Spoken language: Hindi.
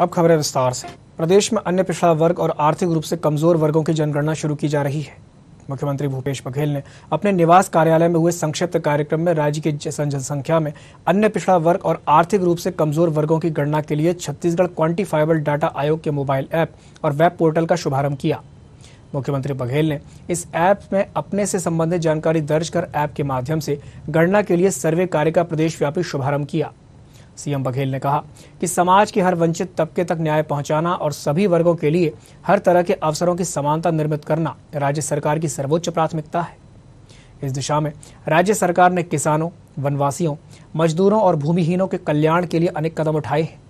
अब खबरें विस्तार से प्रदेश में अन्य पिछड़ा वर्ग और आर्थिक रूप से कमजोर वर्गों की जनगणना शुरू की जा रही है मुख्यमंत्री भूपेश बघेल ने अपने निवास कार्यालय में हुए संक्षिप्त कार्यक्रम में राज्य की जनसंख्या में अन्य पिछड़ा वर्ग और आर्थिक रूप से कमजोर वर्गों की गणना के लिए छत्तीसगढ़ क्वांटिफाइबल डाटा आयोग के मोबाइल ऐप और वेब पोर्टल का शुभारंभ किया मुख्यमंत्री बघेल ने इस ऐप में अपने से संबंधित जानकारी दर्ज कर ऐप के माध्यम से गणना के लिए सर्वे कार्य का प्रदेशव्यापी शुभारंभ किया सीएम बघेल ने कहा कि समाज के हर वंचित तबके तक न्याय पहुंचाना और सभी वर्गों के लिए हर तरह के अवसरों की समानता निर्मित करना राज्य सरकार की सर्वोच्च प्राथमिकता है इस दिशा में राज्य सरकार ने किसानों वनवासियों मजदूरों और भूमिहीनों के कल्याण के लिए अनेक कदम उठाए हैं